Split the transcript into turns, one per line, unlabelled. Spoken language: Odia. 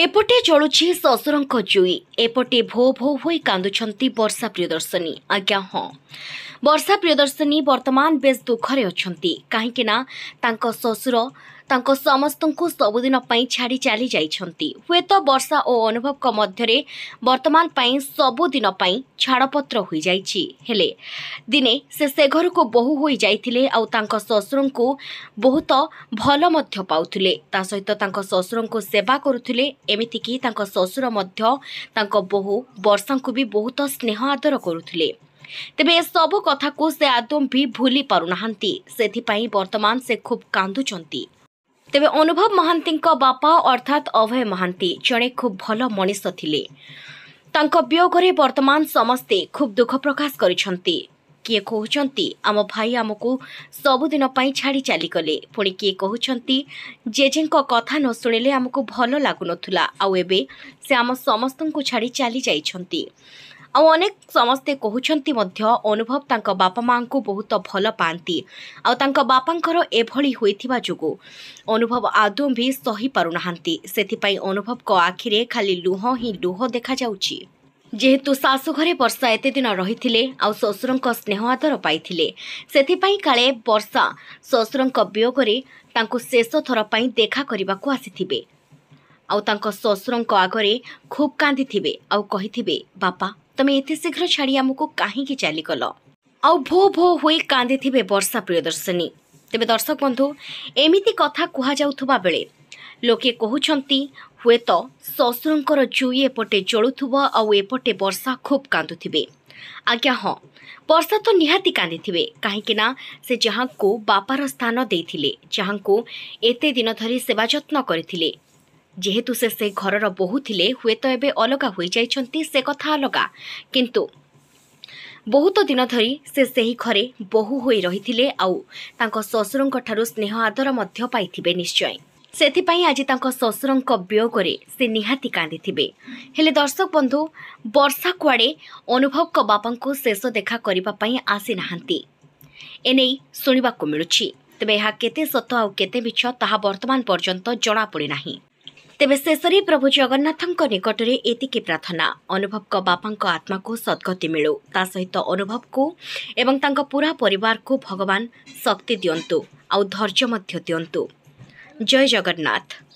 ଏପଟେ ଜଳୁଛି ଶ୍ୱଶୁରଙ୍କ ଜୁଇ ଏପଟେ ଭୋ ଭୋ ହୋଇ କାନ୍ଦୁଛନ୍ତି ବର୍ଷା ପ୍ରିୟଦର୍ଶିନୀ ଆଜ୍ଞା ହଁ ବର୍ଷା ପ୍ରିୟଦର୍ଶିନୀ ବର୍ତ୍ତମାନ ବେଶ୍ ଦୁଃଖରେ ଅଛନ୍ତି କାହିଁକିନା ତାଙ୍କ ଶ୍ୱଶୁର ତାଙ୍କ ସମସ୍ତଙ୍କୁ ସବୁଦିନ ପାଇଁ ଛାଡ଼ି ଚାଲି ଯାଇଛନ୍ତି ହୁଏତ ବର୍ଷା ଓ ଅନୁଭବଙ୍କ ମଧ୍ୟରେ ବର୍ତ୍ତମାନ ପାଇଁ ସବୁଦିନ ପାଇଁ ଛାଡ଼ପତ୍ର ହୋଇଯାଇଛି ହେଲେ ଦିନେ ସେ ସେ ଘରକୁ ବହୁ ହୋଇଯାଇଥିଲେ ଆଉ ତାଙ୍କ ଶ୍ୱଶୁରଙ୍କୁ ବହୁତ ଭଲ ମଧ୍ୟ ପାଉଥିଲେ ତା ସହିତ ତାଙ୍କ ଶ୍ୱଶୁରଙ୍କୁ ସେବା କରୁଥିଲେ ଏମିତିକି ତାଙ୍କ ଶ୍ୱଶୁର ମଧ୍ୟ ତାଙ୍କ ବୋହୂ ବର୍ଷାଙ୍କୁ ବି ବହୁତ ସ୍ନେହ ଆଦର କରୁଥିଲେ ତେବେ ଏସବୁ କଥାକୁ ସେ ଆଦୌ ବି ଭୁଲି ପାରୁନାହାନ୍ତି ସେଥିପାଇଁ ବର୍ତ୍ତମାନ ସେ ଖୁବ୍ କାନ୍ଦୁଛନ୍ତି ତେବେ ଅନୁଭବ ମହାନ୍ତିଙ୍କ ବାପା ଅର୍ଥାତ୍ ଅଭୟ ମହାନ୍ତି ଜଣେ ଖୁବ୍ ଭଲ ମଣିଷ ଥିଲେ ତାଙ୍କ ବିୟୋଗରେ ବର୍ତ୍ତମାନ ସମସ୍ତେ ଖୁବ୍ ଦୁଃଖ ପ୍ରକାଶ କରିଛନ୍ତି କିଏ କହୁଛନ୍ତି ଆମ ଭାଇ ଆମକୁ ସବୁଦିନ ପାଇଁ ଛାଡ଼ି ଚାଲିଗଲେ ପୁଣି କିଏ କହୁଛନ୍ତି ଜେଜେଙ୍କ କଥା ନ ଶୁଣିଲେ ଆମକୁ ଭଲ ଲାଗୁନଥିଲା ଆଉ ଏବେ ସେ ଆମ ସମସ୍ତଙ୍କୁ ଛାଡ଼ି ଚାଲି ଯାଇଛନ୍ତି ଆଉ ଅନେକ ସମସ୍ତେ କହୁଛନ୍ତି ମଧ୍ୟ ଅନୁଭବ ତାଙ୍କ ବାପା ମାଆଙ୍କୁ ବହୁତ ଭଲ ପାଆନ୍ତି ଆଉ ତାଙ୍କ ବାପାଙ୍କର ଏଭଳି ହୋଇଥିବା ଯୋଗୁଁ ଅନୁଭବ ଆଦୌ ବି ସହି ପାରୁନାହାନ୍ତି ସେଥିପାଇଁ ଅନୁଭବଙ୍କ ଆଖିରେ ଖାଲି ଲୁହ ହିଁ ଲୁହ ଦେଖାଯାଉଛି ଯେହେତୁ ଶାଶୁଘରେ ବର୍ଷା ଏତେ ଦିନ ରହିଥିଲେ ଆଉ ଶ୍ୱଶୁରଙ୍କ ସ୍ନେହ ଆଦର ପାଇଥିଲେ ସେଥିପାଇଁ କାଳେ ବର୍ଷା ଶ୍ୱଶୁରଙ୍କ ବିୟୋଗରେ ତାଙ୍କୁ ଶେଷ ଥର ପାଇଁ ଦେଖା କରିବାକୁ ଆସିଥିବେ ଆଉ ତାଙ୍କ ଶ୍ୱଶୁରଙ୍କ ଆଗରେ ଖୁବ୍ କାନ୍ଦିଥିବେ ଆଉ କହିଥିବେ ବାପା ତମେ ଏତେ ଶୀଘ୍ର ଛାଡ଼ି ଆମକୁ କାହିଁକି ଚାଲିଗଲ ଆଉ ଭୋ ଭୋ ହୋଇ କାନ୍ଦିଥିବେ ବର୍ଷା ପ୍ରିୟଦର୍ଶିନୀ ତେବେ ଦର୍ଶକ ବନ୍ଧୁ ଏମିତି କଥା କୁହାଯାଉଥିବା ବେଳେ ଲୋକେ କହୁଛନ୍ତି ହୁଏତ ଶ୍ୱଶୁରଙ୍କର ଜୁଇ ଏପଟେ ଜଳୁଥିବ ଆଉ ଏପଟେ ବର୍ଷା ଖୁବ୍ କାନ୍ଦୁଥିବେ ଆଜ୍ଞା ହଁ ବର୍ଷା ତ ନିହାତି କାନ୍ଦିଥିବେ କାହିଁକି ନା ସେ ଯାହାଙ୍କୁ ବାପାର ସ୍ଥାନ ଦେଇଥିଲେ ଯାହାଙ୍କୁ ଏତେ ଦିନ ଧରି ସେବା ଯତ୍ନ କରିଥିଲେ ଯେହେତୁ ସେ ସେ ଘରର ବୋହୁ ଥିଲେ ହୁଏତ ଏବେ ଅଲଗା ହୋଇଯାଇଛନ୍ତି ସେ କଥା ଅଲଗା କିନ୍ତୁ ବହୁତ ଦିନ ଧରି ସେ ସେହି ଘରେ ବୋହୁ ହୋଇ ରହିଥିଲେ ଆଉ ତାଙ୍କ ଶ୍ୱଶୁରଙ୍କଠାରୁ ସ୍ନେହ ଆଦର ମଧ୍ୟ ପାଇଥିବେ ନିଶ୍ଚୟ ସେଥିପାଇଁ ଆଜି ତାଙ୍କ ଶ୍ୱଶୁରଙ୍କ ବିୟୋଗରେ ସେ ନିହାତି କାନ୍ଦିଥିବେ ହେଲେ ଦର୍ଶକ ବନ୍ଧୁ ବର୍ଷା କୁଆଡ଼େ ଅନୁଭବଙ୍କ ବାପାଙ୍କୁ ଶେଷ ଦେଖା କରିବା ପାଇଁ ଆସିନାହାନ୍ତି ଏନେଇ ଶୁଣିବାକୁ ମିଳୁଛି ତେବେ ଏହା କେତେ ସତ ଆଉ କେତେ ମିଛ ତାହା ବର୍ତ୍ତମାନ ପର୍ଯ୍ୟନ୍ତ ଜଣାପଡ଼ିନାହିଁ ତେବେ ଶେଷରେ ପ୍ରଭୁ ଜଗନ୍ନାଥଙ୍କ ନିକଟରେ ଏତିକି ପ୍ରାର୍ଥନା ଅନୁଭବଙ୍କ ବାପାଙ୍କ ଆତ୍ମାକୁ ସଦ୍ଗତି ମିଳୁ ତା ସହିତ ଅନୁଭବକୁ ଏବଂ ତାଙ୍କ ପୁରା ପରିବାରକୁ ଭଗବାନ ଶକ୍ତି ଦିଅନ୍ତୁ ଆଉ ଧୈର୍ଯ୍ୟ ମଧ୍ୟ ଦିଅନ୍ତୁ ଜୟ ଜଗନ୍ନାଥ